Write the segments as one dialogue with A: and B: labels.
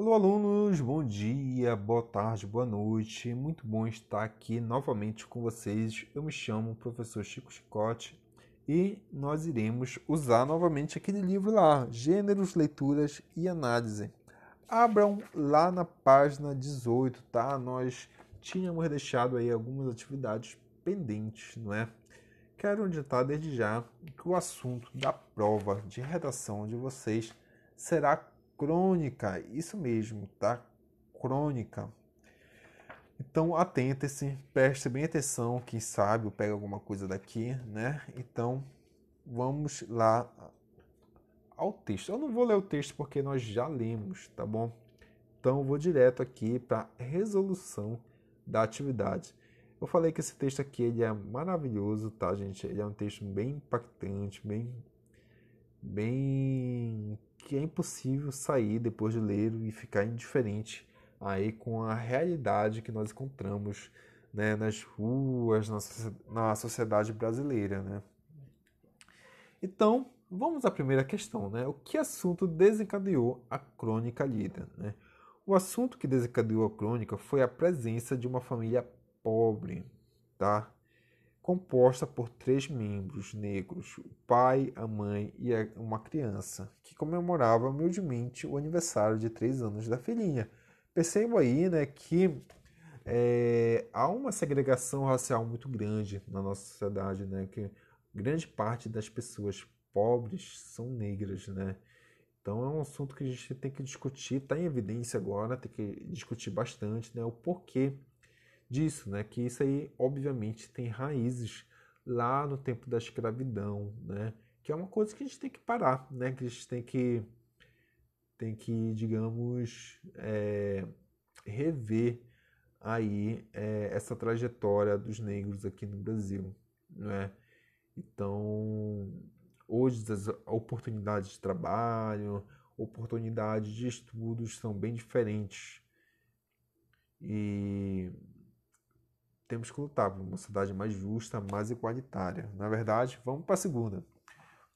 A: Alô, alunos, bom dia, boa tarde, boa noite. Muito bom estar aqui novamente com vocês. Eu me chamo professor Chico Chicote e nós iremos usar novamente aquele livro lá, Gêneros, Leituras e Análise. Abram lá na página 18, tá? Nós tínhamos deixado aí algumas atividades pendentes, não é? Quero adiantar desde já que o assunto da prova de redação de vocês será crônica, isso mesmo, tá? Crônica. Então atenta-se, preste bem atenção, quem sabe eu pega alguma coisa daqui, né? Então vamos lá ao texto. Eu não vou ler o texto porque nós já lemos, tá bom? Então vou direto aqui para resolução da atividade. Eu falei que esse texto aqui ele é maravilhoso, tá, gente? Ele é um texto bem impactante, bem bem que é impossível sair depois de ler e ficar indiferente aí com a realidade que nós encontramos né, nas ruas, na, na sociedade brasileira. Né? Então, vamos à primeira questão, né? O que assunto desencadeou a crônica lida? Né? O assunto que desencadeou a crônica foi a presença de uma família pobre, tá? composta por três membros negros, o pai, a mãe e uma criança, que comemorava humildemente o aniversário de três anos da filhinha. Percebo aí né, que é, há uma segregação racial muito grande na nossa sociedade, né, que grande parte das pessoas pobres são negras, né? Então é um assunto que a gente tem que discutir, está em evidência agora, tem que discutir bastante, né? O porquê disso, né? Que isso aí, obviamente, tem raízes lá no tempo da escravidão, né? Que é uma coisa que a gente tem que parar, né? Que a gente tem que, tem que digamos, é, rever aí é, essa trajetória dos negros aqui no Brasil, né? Então, hoje as oportunidades de trabalho, oportunidades de estudos são bem diferentes. E temos que lutar por uma sociedade mais justa, mais igualitária. Na verdade, vamos para a segunda,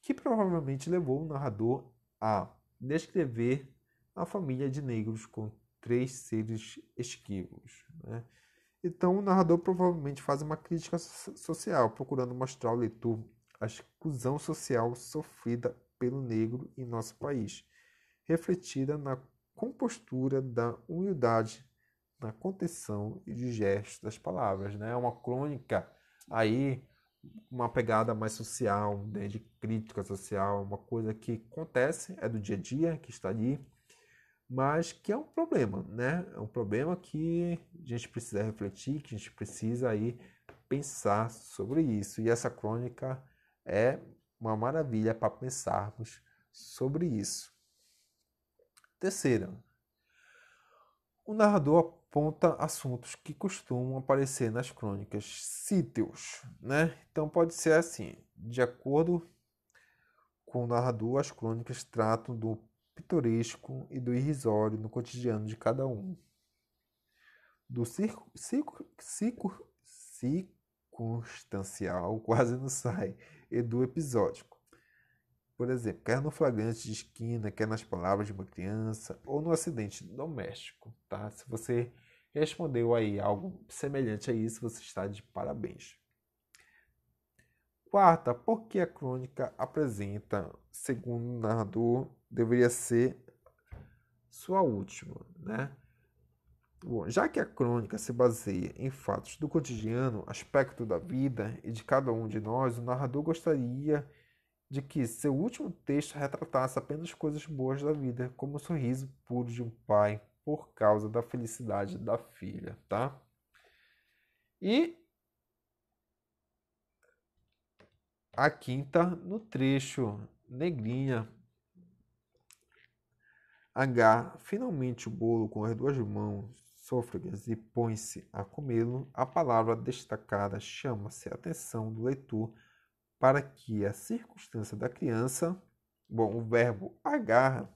A: que provavelmente levou o narrador a descrever a família de negros com três seres esquivos. Né? Então, o narrador provavelmente faz uma crítica social, procurando mostrar ao leitor a exclusão social sofrida pelo negro em nosso país, refletida na compostura da humildade na contenção e de gestos das palavras. Né? É uma crônica aí, uma pegada mais social, né, de crítica social, uma coisa que acontece, é do dia a dia, que está ali, mas que é um problema, né? É um problema que a gente precisa refletir, que a gente precisa aí pensar sobre isso. E essa crônica é uma maravilha para pensarmos sobre isso. Terceira, o narrador aponta assuntos que costumam aparecer nas crônicas, sítios, né? Então pode ser assim, de acordo com o narrador, as crônicas tratam do pitoresco e do irrisório no cotidiano de cada um. Do circo, circo, circo, circunstancial, quase não sai, e do episódico. Por exemplo, quer no flagrante de esquina, quer nas palavras de uma criança ou no acidente doméstico, tá? Se você respondeu aí algo semelhante a isso, você está de parabéns. Quarta, por que a crônica apresenta, segundo o narrador, deveria ser sua última, né? Bom, já que a crônica se baseia em fatos do cotidiano, aspecto da vida e de cada um de nós, o narrador gostaria de que seu último texto retratasse apenas coisas boas da vida, como o sorriso puro de um pai por causa da felicidade da filha, tá? E a quinta no trecho Negrinha H finalmente o bolo com as duas mãos sôfregas e põe-se a comê-lo. A palavra destacada chama-se a atenção do leitor para que a circunstância da criança, bom, o verbo agarra,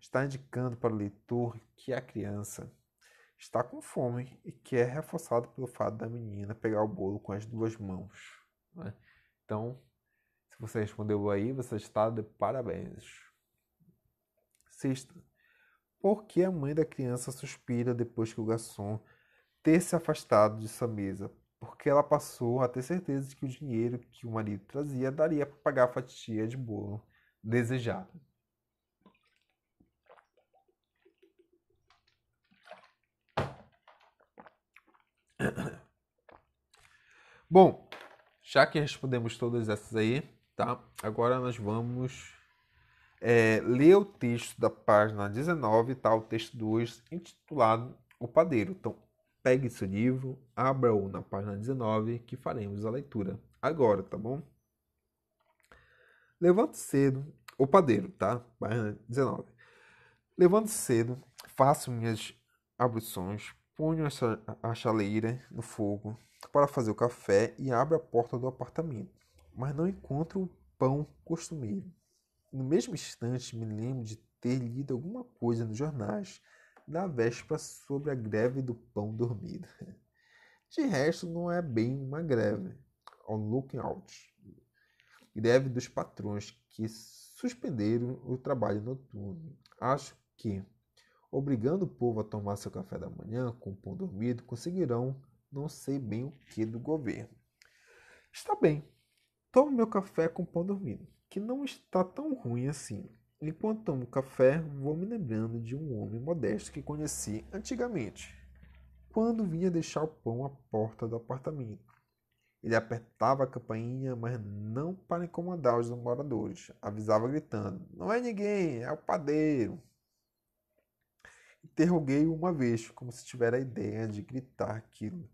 A: está indicando para o leitor que a criança está com fome e que é reforçado pelo fato da menina pegar o bolo com as duas mãos. Né? Então, se você respondeu aí, você está de parabéns. Sexta, por que a mãe da criança suspira depois que o garçom ter se afastado de sua mesa porque ela passou a ter certeza de que o dinheiro que o marido trazia daria para pagar a fatia de bolo desejada. Bom, já que respondemos todas essas aí, tá? Agora nós vamos é, ler o texto da página 19, tá? O texto 2, intitulado O Padeiro. Então, Pegue seu livro, abra-o na página 19 que faremos a leitura. Agora, tá bom? Levante cedo, o padeiro, tá? Página 19. Levante cedo, faço minhas abluções, ponho a chaleira no fogo para fazer o café e abro a porta do apartamento, mas não encontro o pão costumeiro. No mesmo instante, me lembro de ter lido alguma coisa nos jornais da véspera sobre a greve do pão dormido. De resto, não é bem uma greve. On é looking out. Greve dos patrões que suspenderam o trabalho noturno. Acho que, obrigando o povo a tomar seu café da manhã com pão dormido, conseguirão não sei bem o que do governo. Está bem. Tomo meu café com pão dormido, que não está tão ruim assim. Enquanto tomo café, vou me lembrando de um homem modesto que conheci antigamente, quando vinha deixar o pão à porta do apartamento. Ele apertava a campainha, mas não para incomodar os moradores. Avisava gritando: Não é ninguém, é o padeiro. Interroguei-o uma vez, como se tivesse a ideia de gritar aquilo.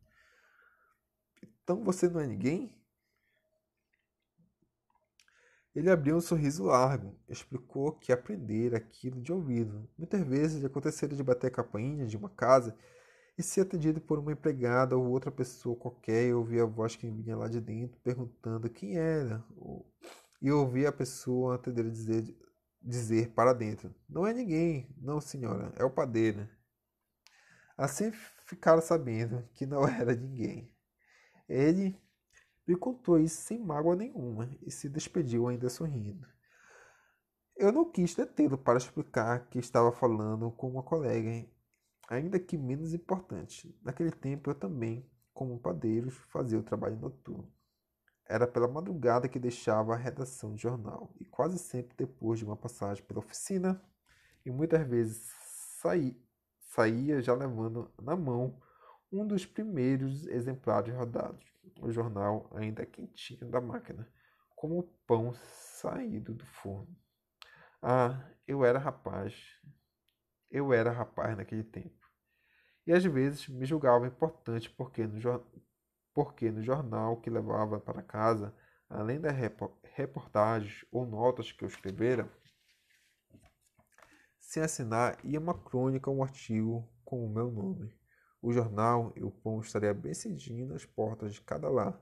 A: Então você não é ninguém? Ele abriu um sorriso largo, explicou que aprendera aquilo de ouvido. Muitas vezes aconteceria de bater a campainha de uma casa e ser atendido por uma empregada ou outra pessoa qualquer e ouvir a voz que vinha lá de dentro perguntando quem era e ouvir a pessoa atender dizer, dizer para dentro: Não é ninguém, não senhora, é o padeiro. Assim ficaram sabendo que não era ninguém. Ele me contou isso sem mágoa nenhuma e se despediu ainda sorrindo. Eu não quis detê-lo para explicar que estava falando com uma colega, ainda que menos importante. Naquele tempo eu também, como padeiro, fazia o trabalho noturno. Era pela madrugada que deixava a redação de jornal e quase sempre depois de uma passagem pela oficina e muitas vezes saí, saía já levando na mão um dos primeiros exemplares rodados o jornal ainda é quentinho da máquina, como o pão saído do forno. Ah, eu era rapaz. Eu era rapaz naquele tempo. E às vezes me julgava importante porque no, jor... porque no jornal que levava para casa, além das reportagens ou notas que eu escrevera, sem assinar ia uma crônica ou um artigo com o meu nome. O jornal e o pão estaria bem cedinho nas portas de cada lar.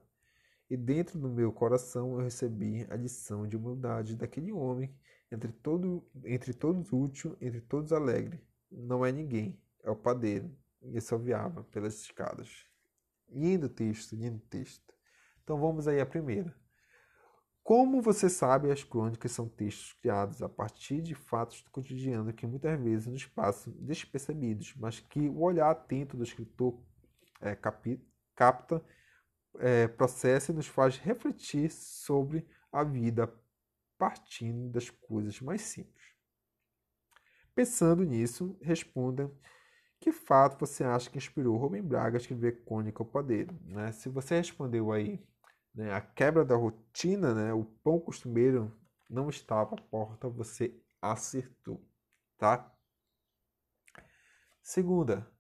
A: E dentro do meu coração eu recebi a lição de humildade daquele homem, entre, todo, entre todos útil, entre todos alegre. Não é ninguém, é o padeiro. E assoviava pelas escadas. Lindo texto, lindo texto. Então vamos aí à primeira. Como você sabe, as crônicas são textos criados a partir de fatos do cotidiano que muitas vezes nos passam despercebidos, mas que o olhar atento do escritor é, capi, capta, é, processa e nos faz refletir sobre a vida partindo das coisas mais simples. Pensando nisso, responda que fato você acha que inspirou Rubem Braga a escrever Cônica ao Padeiro. Né? Se você respondeu aí né? A quebra da rotina, né? o pão costumeiro não estava à porta, você acertou, tá? Segunda,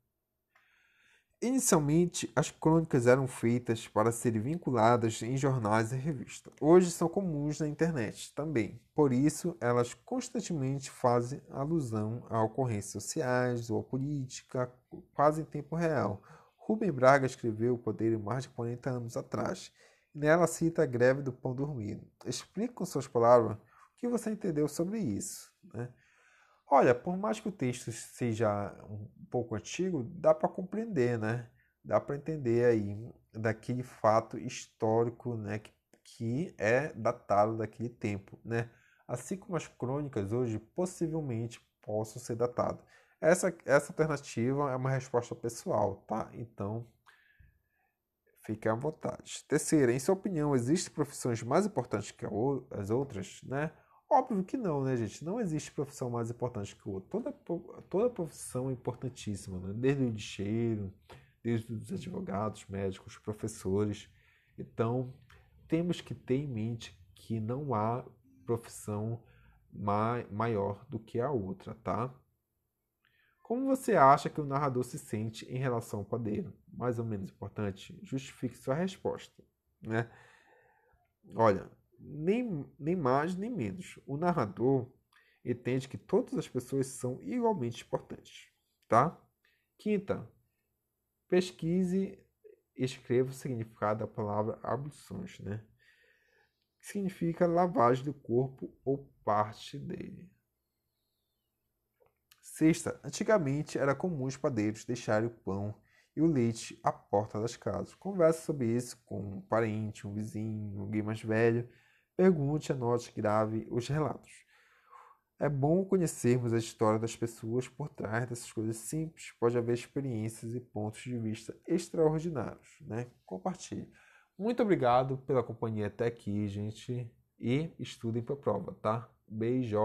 A: Inicialmente, as crônicas eram feitas para serem vinculadas em jornais e revistas. Hoje são comuns na internet também. Por isso, elas constantemente fazem alusão a ocorrências sociais ou política, quase em tempo real. Rubem Braga escreveu O Poder mais de 40 anos atrás. Nela cita a greve do pão dormido. Explique com suas palavras o que você entendeu sobre isso. Né? Olha, por mais que o texto seja um pouco antigo, dá para compreender, né? Dá para entender aí daquele fato histórico, né, que, que é datado daquele tempo, né? Assim como as crônicas hoje possivelmente possam ser datadas. Essa, essa alternativa é uma resposta pessoal, tá? Então, Fique à vontade. Terceira, em sua opinião, existem profissões mais importantes que as outras, né? Óbvio que não, né, gente? Não existe profissão mais importante que outra. Toda, toda profissão é importantíssima, né? Desde o lixeiro, desde os advogados, médicos, professores. Então, temos que ter em mente que não há profissão maior do que a outra, tá? Como você acha que o narrador se sente em relação ao poder? Mais ou menos importante, justifique sua resposta. Né? Olha, nem, nem mais nem menos. O narrador entende que todas as pessoas são igualmente importantes. Tá? Quinta, pesquise e escreva o significado da palavra abluções, né? Que significa lavagem do corpo ou parte dele. Sexta, antigamente era comum os padeiros deixarem o pão e o leite à porta das casas. Converse sobre isso com um parente, um vizinho, alguém mais velho. Pergunte, anote, grave os relatos. É bom conhecermos a história das pessoas por trás dessas coisas simples. Pode haver experiências e pontos de vista extraordinários. Né? Compartilhe. Muito obrigado pela companhia até aqui, gente. E estudem para a prova, tá? Beijo.